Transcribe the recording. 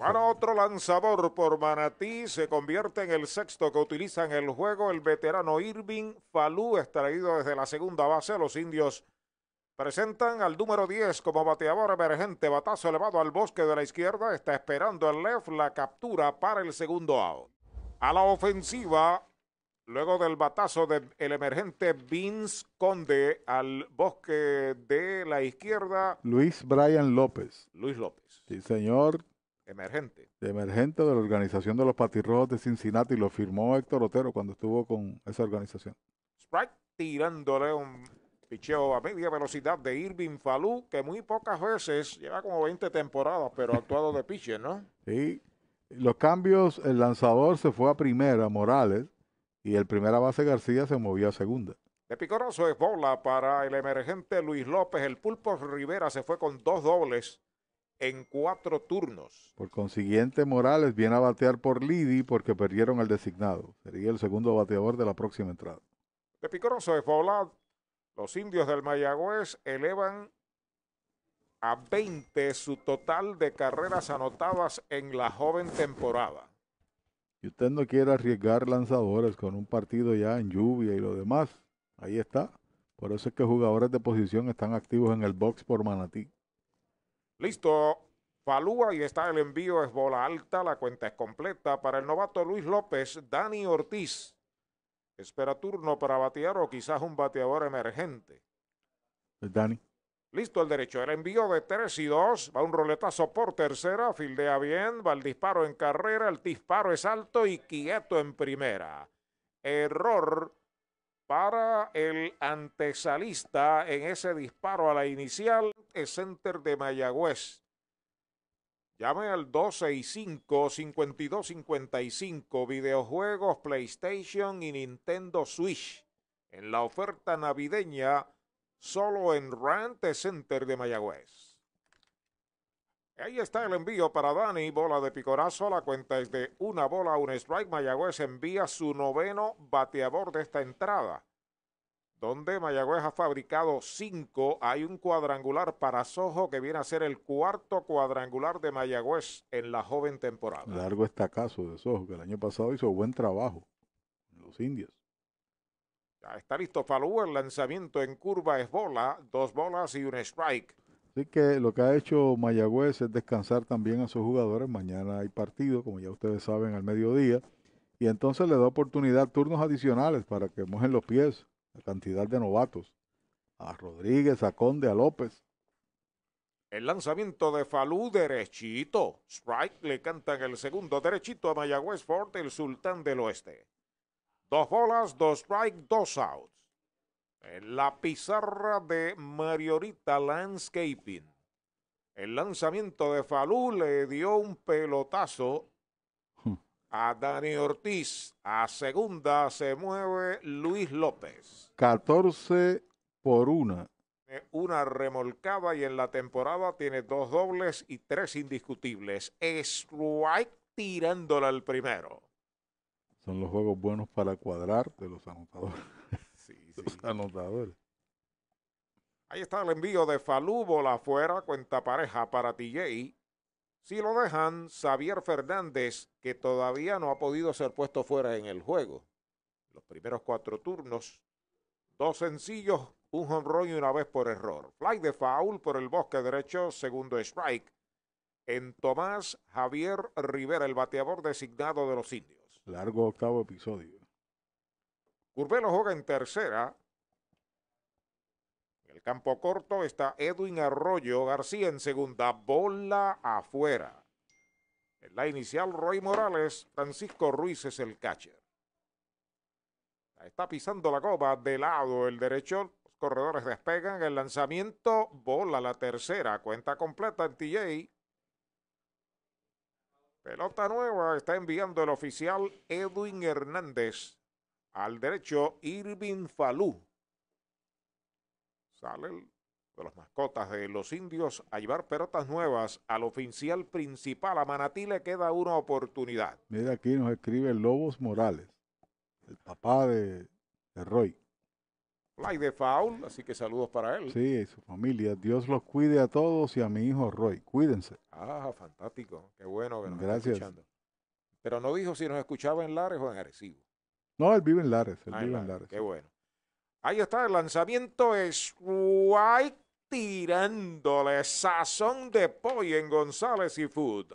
Para otro lanzador por Manatí se convierte en el sexto que utiliza en el juego. El veterano Irving Falú, extraído desde la segunda base. Los indios presentan al número 10 como bateador emergente. Batazo elevado al bosque de la izquierda. Está esperando el left la captura para el segundo out. A la ofensiva, luego del batazo del emergente Vince Conde al bosque de la izquierda. Luis Brian López. Luis López. Sí, señor emergente. De emergente de la organización de los patirrojos de Cincinnati. Lo firmó Héctor Otero cuando estuvo con esa organización. Sprite tirándole un picheo a media velocidad de Irving Falú, que muy pocas veces, lleva como 20 temporadas, pero actuado de pitcher, ¿no? Sí. Los cambios, el lanzador se fue a primera, Morales, y el primera base García se movió a segunda. De picoroso es bola para el emergente Luis López. El Pulpo Rivera se fue con dos dobles en cuatro turnos. Por consiguiente, Morales viene a batear por Lidi porque perdieron el designado. Sería el segundo bateador de la próxima entrada. De Picoroso de Faulad, los indios del Mayagüez elevan a 20 su total de carreras anotadas en la joven temporada. Y usted no quiere arriesgar lanzadores con un partido ya en lluvia y lo demás. Ahí está. Por eso es que jugadores de posición están activos en el box por Manatí. Listo. Falúa y está el envío, es bola alta, la cuenta es completa para el novato Luis López, Dani Ortiz. Espera turno para batear o quizás un bateador emergente. Dani. Listo el derecho. El envío de 3 y 2. Va un roletazo por tercera. Fildea bien. Va el disparo en carrera. El disparo es alto y quieto en primera. Error para el antesalista en ese disparo a la inicial. Center de Mayagüez. Llame al 265-5255 videojuegos PlayStation y Nintendo Switch en la oferta navideña solo en Rant Center de Mayagüez. Ahí está el envío para Dani, bola de picorazo, la cuenta es de una bola, un strike. Mayagüez envía su noveno bateador de esta entrada donde Mayagüez ha fabricado cinco. Hay un cuadrangular para Sojo que viene a ser el cuarto cuadrangular de Mayagüez en la joven temporada. Largo caso de Sojo, que el año pasado hizo buen trabajo en los indios. Ya está listo Falú, el lanzamiento en curva es bola, dos bolas y un strike. Así que lo que ha hecho Mayagüez es descansar también a sus jugadores. Mañana hay partido, como ya ustedes saben, al mediodía. Y entonces le da oportunidad, turnos adicionales para que mojen los pies la cantidad de novatos. A Rodríguez, a Conde, a López. El lanzamiento de Falú derechito. Strike le cantan el segundo derechito a Mayagüez Ford, el sultán del oeste. Dos bolas, dos strike, dos outs. En la pizarra de Mariorita Landscaping. El lanzamiento de Falú le dio un pelotazo a Dani Ortiz. A segunda se mueve Luis López. 14 por una. Eh, una remolcada y en la temporada tiene dos dobles y tres indiscutibles. Strike tirándola al primero. Son los juegos buenos para cuadrar de los anotadores. Sí, sí. anotadores. Ahí está el envío de Falú, bola afuera, cuenta pareja para TJ. Si lo dejan, Xavier Fernández, que todavía no ha podido ser puesto fuera en el juego. Los primeros cuatro turnos, dos sencillos, un run y una vez por error. Fly de foul por el bosque derecho, segundo strike. En Tomás Javier Rivera, el bateador designado de los indios. Largo octavo episodio. Curbelo juega en tercera, campo corto está Edwin Arroyo García en segunda bola afuera. En la inicial, Roy Morales, Francisco Ruiz es el catcher. Está pisando la copa de lado el derecho. Los corredores despegan el lanzamiento. Bola la tercera. Cuenta completa en TJ. Pelota nueva está enviando el oficial Edwin Hernández. Al derecho, Irving Falú. Sale de las mascotas de los indios a llevar pelotas nuevas al oficial principal. A Manatí le queda una oportunidad. Mira aquí nos escribe Lobos Morales, el papá de, Roy. Y de Faul, así que saludos para él. Sí, y su familia. Dios los cuide a todos y a mi hijo Roy. Cuídense. Ah, fantástico. Qué bueno que nos Gracias. escuchando. Pero no dijo si nos escuchaba en Lares o en Arecibo. No, él vive en Lares. Él ah, vive en Lares. Qué bueno. Ahí está el lanzamiento. Es White tirándole sazón de pollo en González y Food.